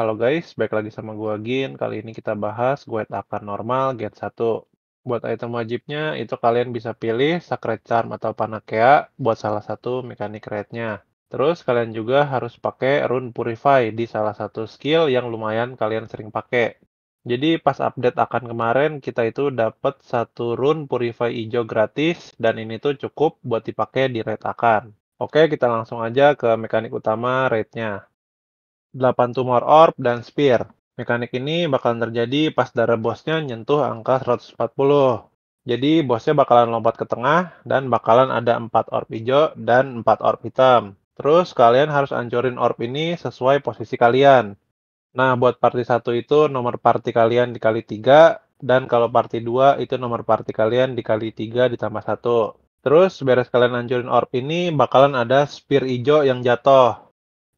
Halo guys, balik lagi sama gue Gin. Kali ini kita bahas guide akan normal get 1. Buat item wajibnya, itu kalian bisa pilih Sacred Charm atau Panakea buat salah satu mekanik rate-nya. Terus kalian juga harus pakai Rune Purify di salah satu skill yang lumayan kalian sering pakai. Jadi pas update akan kemarin, kita itu dapat satu Rune Purify hijau gratis, dan ini tuh cukup buat dipakai di rate akan. Oke, kita langsung aja ke mekanik utama rate-nya. 8 tumor orb, dan spear. Mekanik ini bakalan terjadi pas darah bosnya nyentuh angka 140. Jadi bosnya bakalan lompat ke tengah dan bakalan ada 4 orb hijau dan 4 orb hitam. Terus kalian harus ancurin orb ini sesuai posisi kalian. Nah, buat party 1 itu nomor party kalian dikali 3 dan kalau party 2 itu nomor party kalian dikali 3 ditambah 1. Terus beres kalian ancurin orb ini bakalan ada spear hijau yang jatuh.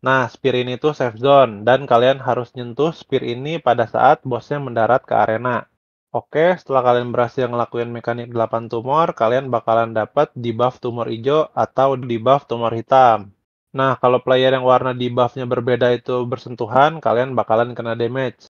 Nah, spear ini tuh safe zone, dan kalian harus nyentuh spear ini pada saat bosnya mendarat ke arena. Oke, setelah kalian berhasil ngelakuin mekanik 8 tumor, kalian bakalan dapat di buff tumor hijau atau di buff tumor hitam. Nah, kalau player yang warna di buffnya berbeda itu bersentuhan, kalian bakalan kena damage.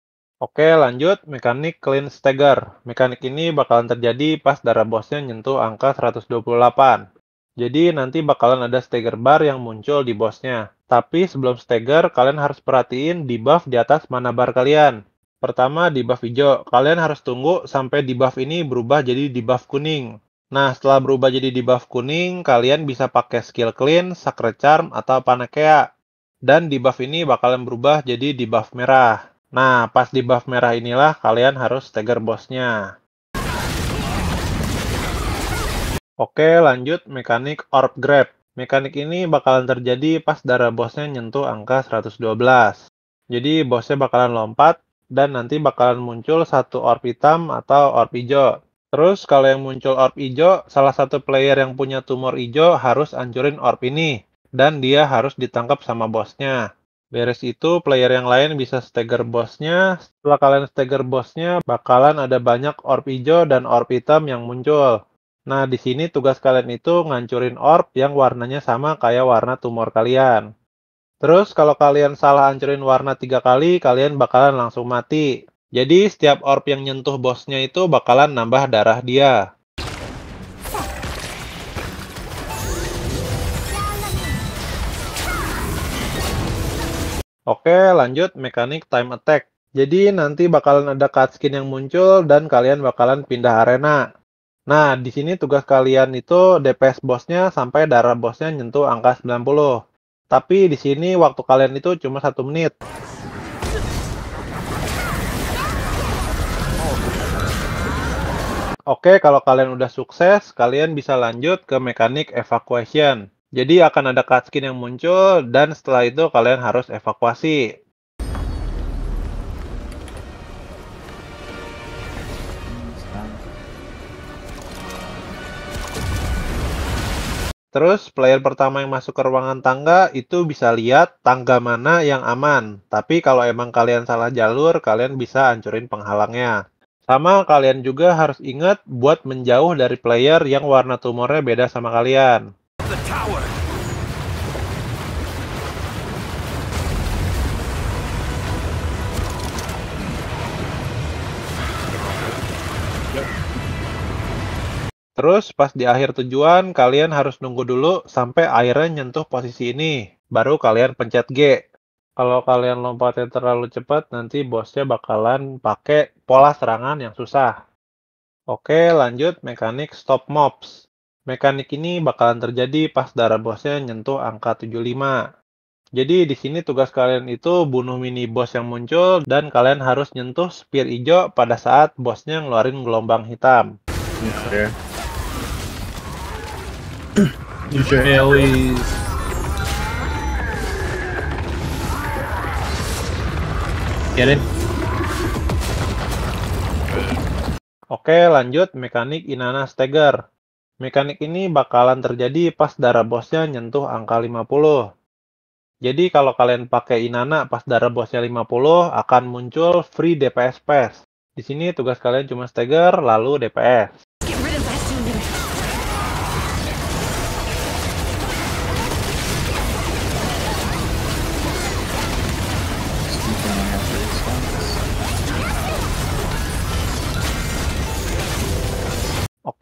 Oke, lanjut. Mekanik Clean Stagger. Mekanik ini bakalan terjadi pas darah bosnya nyentuh angka 128. Jadi, nanti bakalan ada stagger bar yang muncul di bosnya. Tapi sebelum stagger, kalian harus perhatiin di buff di atas mana bar kalian. Pertama, di buff hijau. Kalian harus tunggu sampai di buff ini berubah jadi di buff kuning. Nah, setelah berubah jadi di buff kuning, kalian bisa pakai skill clean, sacred charm, atau panakea. Dan di buff ini bakalan berubah jadi di buff merah. Nah, pas di buff merah inilah kalian harus stagger bosnya. Oke, lanjut mekanik orb grab. Mekanik ini bakalan terjadi pas darah bosnya nyentuh angka 112. Jadi bosnya bakalan lompat dan nanti bakalan muncul satu orb hitam atau orb hijau. Terus kalau yang muncul orb hijau, salah satu player yang punya tumor hijau harus ancurin orb ini dan dia harus ditangkap sama bosnya. Beres itu player yang lain bisa stagger bosnya. Setelah kalian stagger bosnya, bakalan ada banyak orb hijau dan orb hitam yang muncul. Nah, di sini tugas kalian itu ngancurin orb yang warnanya sama kayak warna tumor kalian. Terus, kalau kalian salah hancurin warna tiga kali, kalian bakalan langsung mati. Jadi, setiap orb yang nyentuh bosnya itu bakalan nambah darah dia. Oke, lanjut mekanik time attack. Jadi nanti bakalan ada cutscene yang muncul dan kalian bakalan pindah arena. Nah, di sini tugas kalian itu DPS bosnya sampai darah bosnya nyentuh angka 90. Tapi di sini waktu kalian itu cuma satu menit. Oke, kalau kalian udah sukses, kalian bisa lanjut ke mekanik evacuation. Jadi akan ada cutscene yang muncul dan setelah itu kalian harus evakuasi. Terus player pertama yang masuk ke ruangan tangga itu bisa lihat tangga mana yang aman. Tapi kalau emang kalian salah jalur, kalian bisa hancurin penghalangnya. Sama kalian juga harus ingat buat menjauh dari player yang warna tumornya beda sama kalian. Terus pas di akhir tujuan kalian harus nunggu dulu sampai airnya nyentuh posisi ini, baru kalian pencet G. Kalau kalian lompatnya terlalu cepat, nanti bosnya bakalan pakai pola serangan yang susah. Oke, lanjut mekanik stop mobs. Mekanik ini bakalan terjadi pas darah bosnya nyentuh angka 75. Jadi di sini tugas kalian itu bunuh mini bos yang muncul dan kalian harus nyentuh spear hijau pada saat bosnya ngeluarin gelombang hitam. Yeah. Use your Get it? Oke, lanjut mekanik Inanna Steger. Mekanik ini bakalan terjadi pas darah bosnya nyentuh angka 50. Jadi kalau kalian pakai Inanna pas darah bosnya 50 akan muncul free DPS pass. Di sini tugas kalian cuma steger lalu DPS.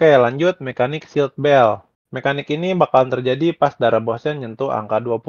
Oke, lanjut mekanik shield bell. Mekanik ini bakalan terjadi pas darah bosnya nyentuh angka 20.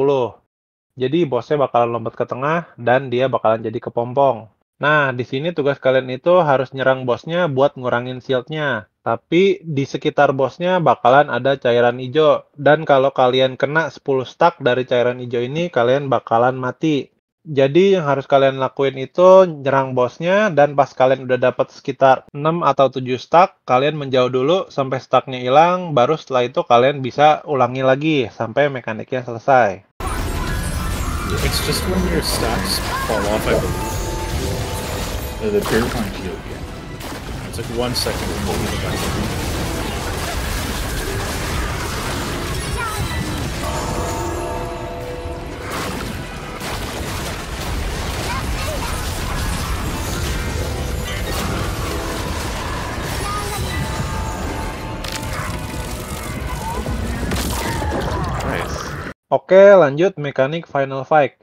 Jadi bosnya bakalan lompat ke tengah dan dia bakalan jadi kepompong. Nah, di sini tugas kalian itu harus nyerang bosnya buat ngurangin shieldnya. Tapi di sekitar bosnya bakalan ada cairan hijau. Dan kalau kalian kena 10 stack dari cairan hijau ini, kalian bakalan mati. Jadi yang harus kalian lakuin itu nyerang bosnya dan pas kalian udah dapat sekitar 6 atau 7 stack, kalian menjauh dulu sampai stacknya hilang, baru setelah itu kalian bisa ulangi lagi sampai mekaniknya selesai. It's just when your stacks fall off, I believe. The beer punk you again. It's like one second. Oke, lanjut mekanik final fight.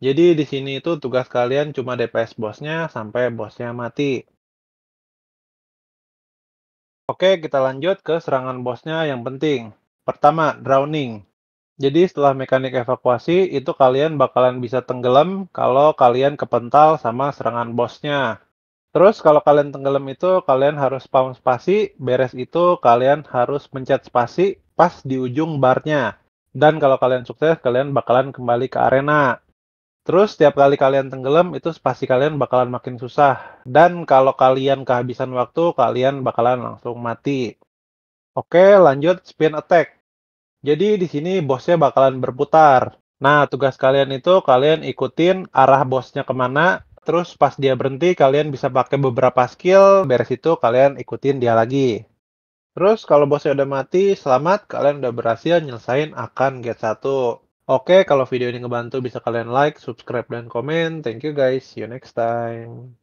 Jadi di sini itu tugas kalian cuma DPS bosnya sampai bosnya mati. Oke, kita lanjut ke serangan bosnya yang penting. Pertama, drowning. Jadi setelah mekanik evakuasi, itu kalian bakalan bisa tenggelam kalau kalian kepental sama serangan bosnya. Terus kalau kalian tenggelam itu, kalian harus spawn spasi, beres itu kalian harus mencet spasi pas di ujung barnya. Dan kalau kalian sukses, kalian bakalan kembali ke arena. Terus setiap kali kalian tenggelam, itu pasti kalian bakalan makin susah. Dan kalau kalian kehabisan waktu, kalian bakalan langsung mati. Oke, lanjut spin attack. Jadi di sini bosnya bakalan berputar. Nah, tugas kalian itu kalian ikutin arah bosnya kemana, terus pas dia berhenti kalian bisa pakai beberapa skill, beres itu kalian ikutin dia lagi. Terus kalau bosnya udah mati, selamat kalian udah berhasil nyelesain akan get 1. Oke, kalau video ini ngebantu bisa kalian like, subscribe, dan komen. Thank you guys, see you next time.